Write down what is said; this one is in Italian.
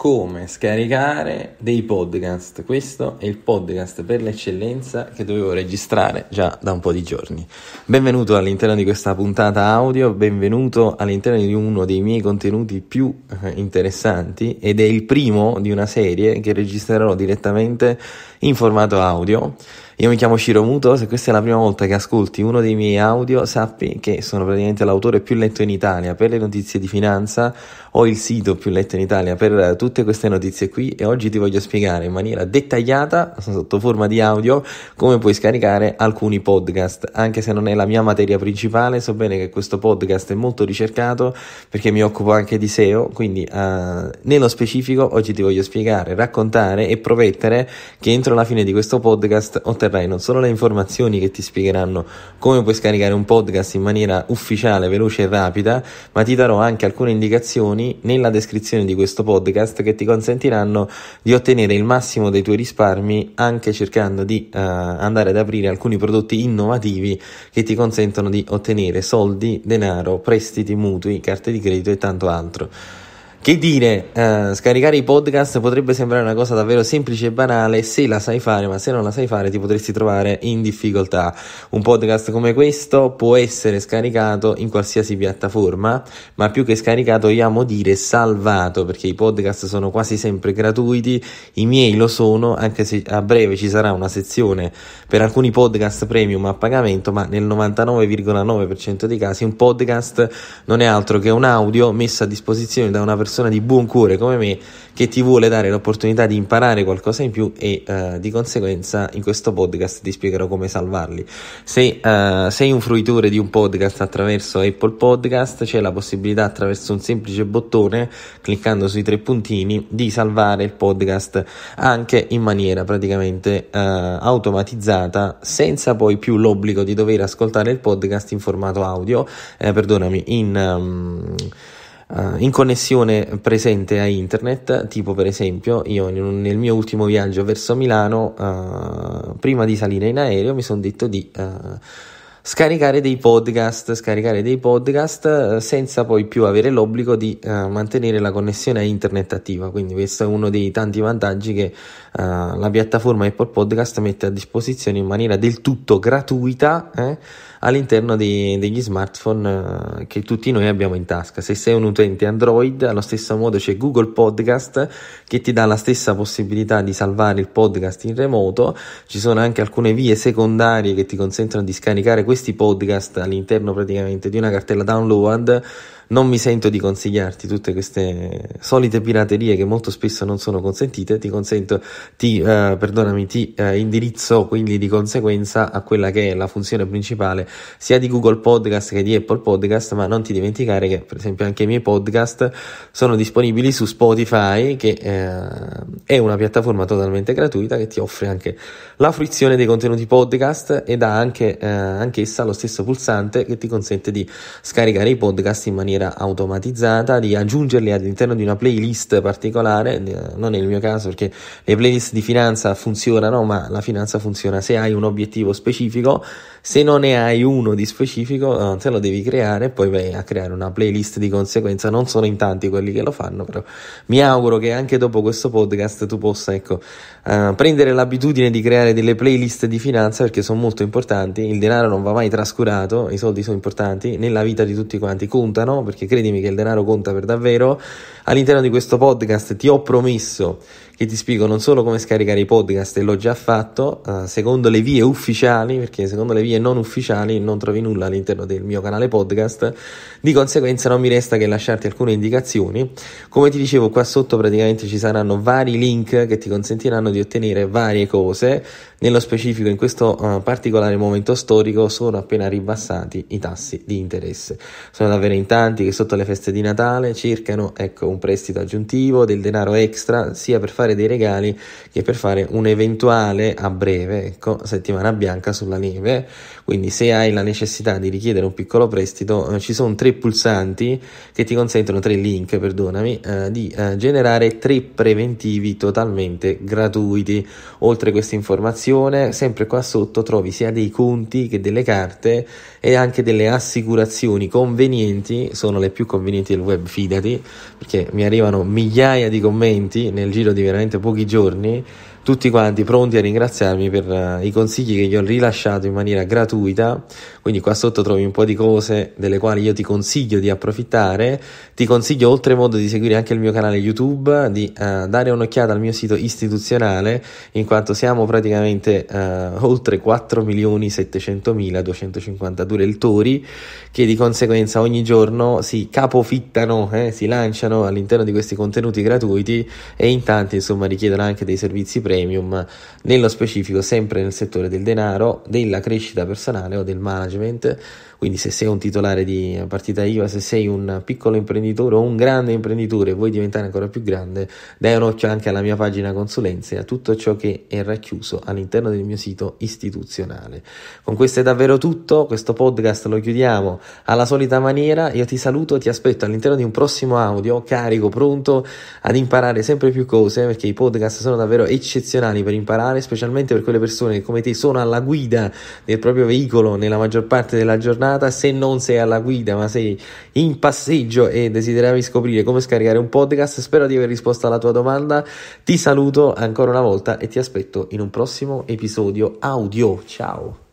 come scaricare dei podcast. Questo è il podcast per l'eccellenza che dovevo registrare già da un po' di giorni. Benvenuto all'interno di questa puntata audio, benvenuto all'interno di uno dei miei contenuti più eh, interessanti ed è il primo di una serie che registrerò direttamente in formato audio io mi chiamo Ciro Muto, se questa è la prima volta che ascolti uno dei miei audio, sappi che sono praticamente l'autore più letto in Italia per le notizie di finanza, ho il sito più letto in Italia per tutte queste notizie qui e oggi ti voglio spiegare in maniera dettagliata, sotto forma di audio, come puoi scaricare alcuni podcast, anche se non è la mia materia principale, so bene che questo podcast è molto ricercato perché mi occupo anche di SEO, quindi uh, nello specifico oggi ti voglio spiegare, raccontare e promettere che entro la fine di questo podcast otterrai avverrai non solo le informazioni che ti spiegheranno come puoi scaricare un podcast in maniera ufficiale, veloce e rapida, ma ti darò anche alcune indicazioni nella descrizione di questo podcast che ti consentiranno di ottenere il massimo dei tuoi risparmi anche cercando di uh, andare ad aprire alcuni prodotti innovativi che ti consentono di ottenere soldi, denaro, prestiti, mutui, carte di credito e tanto altro. Che dire, eh, scaricare i podcast potrebbe sembrare una cosa davvero semplice e banale se la sai fare, ma se non la sai fare ti potresti trovare in difficoltà. Un podcast come questo può essere scaricato in qualsiasi piattaforma, ma più che scaricato io amo dire salvato, perché i podcast sono quasi sempre gratuiti, i miei lo sono, anche se a breve ci sarà una sezione per alcuni podcast premium a pagamento, ma nel 99,9% dei casi un podcast non è altro che un audio messo a disposizione da una persona persona di buon cuore come me che ti vuole dare l'opportunità di imparare qualcosa in più e uh, di conseguenza in questo podcast ti spiegherò come salvarli. Se uh, sei un fruitore di un podcast attraverso Apple Podcast c'è la possibilità attraverso un semplice bottone cliccando sui tre puntini di salvare il podcast anche in maniera praticamente uh, automatizzata senza poi più l'obbligo di dover ascoltare il podcast in formato audio, eh, perdonami, in... Um, uh, in connessione presente a internet, tipo per esempio io un, nel mio ultimo viaggio verso Milano, uh, prima di salire in aereo mi sono detto di... Uh, scaricare dei podcast, scaricare dei podcast eh, senza poi più avere l'obbligo di eh, mantenere la connessione a internet attiva. Quindi questo è uno dei tanti vantaggi che eh, la piattaforma Apple Podcast mette a disposizione in maniera del tutto gratuita eh, all'interno dei, degli smartphone eh, che tutti noi abbiamo in tasca. Se sei un utente Android, allo stesso modo c'è Google Podcast che ti dà la stessa possibilità di salvare il podcast in remoto. Ci sono anche alcune vie secondarie che ti consentono di scaricare questi podcast all'interno praticamente di una cartella download non mi sento di consigliarti tutte queste solite piraterie che molto spesso non sono consentite, ti consento, ti, eh, perdonami, ti eh, indirizzo quindi di conseguenza a quella che è la funzione principale sia di Google Podcast che di Apple Podcast, ma non ti dimenticare che per esempio anche i miei podcast sono disponibili su Spotify che eh, è una piattaforma totalmente gratuita che ti offre anche la fruizione dei contenuti podcast ed ha anche eh, anch'essa lo stesso pulsante che ti consente di scaricare i podcast in maniera maniera automatizzata di aggiungerli all'interno di una playlist particolare, eh, non è il mio caso perché le playlist di finanza funzionano, ma la finanza funziona se hai un obiettivo specifico, se non ne hai uno di specifico eh, te lo devi creare e poi vai a creare una playlist di conseguenza, non sono in tanti quelli che lo fanno, però mi auguro che anche dopo questo podcast tu possa ecco, eh, prendere l'abitudine di creare delle playlist di finanza perché sono molto importanti, il denaro non va mai trascurato, i soldi sono importanti, nella vita di tutti quanti contano perché credimi che il denaro conta per davvero. All'interno di questo podcast ti ho promesso che ti spiego non solo come scaricare i podcast e l'ho già fatto, uh, secondo le vie ufficiali, perché secondo le vie non ufficiali non trovi nulla all'interno del mio canale podcast, di conseguenza non mi resta che lasciarti alcune indicazioni. Come ti dicevo qua sotto praticamente ci saranno vari link che ti consentiranno di ottenere varie cose, nello specifico in questo uh, particolare momento storico sono appena ribassati i tassi di interesse. Sono davvero in tanti che sotto le feste di Natale cercano ecco, un prestito aggiuntivo, del denaro extra, sia per fare fare dei regali che per fare un eventuale a breve ecco, settimana bianca sulla neve. Quindi se hai la necessità di richiedere un piccolo prestito, eh, ci sono tre pulsanti che ti consentono, tre link, perdonami, eh, di eh, generare tre preventivi totalmente gratuiti. Oltre a questa informazione, sempre qua sotto trovi sia dei conti che delle carte e anche delle assicurazioni convenienti, sono le più convenienti del web, fidati, perché mi arrivano migliaia di commenti nel giro di veramente veramente pochi giorni tutti quanti pronti a ringraziarmi per eh, i consigli che gli ho rilasciato in maniera gratuita. Quindi qua sotto trovi un po' di cose delle quali io ti consiglio di approfittare. Ti consiglio oltremodo di seguire anche il mio canale YouTube, di uh, dare un'occhiata al mio sito istituzionale, in quanto siamo praticamente uh, oltre 4 milioni 700.252 lettori che di conseguenza ogni giorno si capofittano, eh, si lanciano all'interno di questi contenuti gratuiti e in tanti insomma richiedono anche dei servizi premium premium, nello specifico sempre nel settore del denaro, della crescita personale o del management. Quindi se sei un titolare di partita IVA, se sei un piccolo imprenditore o un grande imprenditore e vuoi diventare ancora più grande, dai un occhio anche alla mia pagina consulenze e a tutto ciò che è racchiuso all'interno del mio sito istituzionale. Con questo è davvero tutto, questo podcast lo chiudiamo alla solita maniera, io ti saluto, e ti aspetto all'interno di un prossimo audio carico, pronto ad imparare sempre più cose perché i podcast sono davvero eccellenti eccezionali per imparare, specialmente per quelle persone che come te sono alla guida del proprio veicolo nella maggior parte della giornata, se non sei alla guida ma sei in passeggio e desideravi scoprire come scaricare un podcast, spero di aver risposto alla tua domanda, ti saluto ancora una volta e ti aspetto in un prossimo episodio audio, ciao!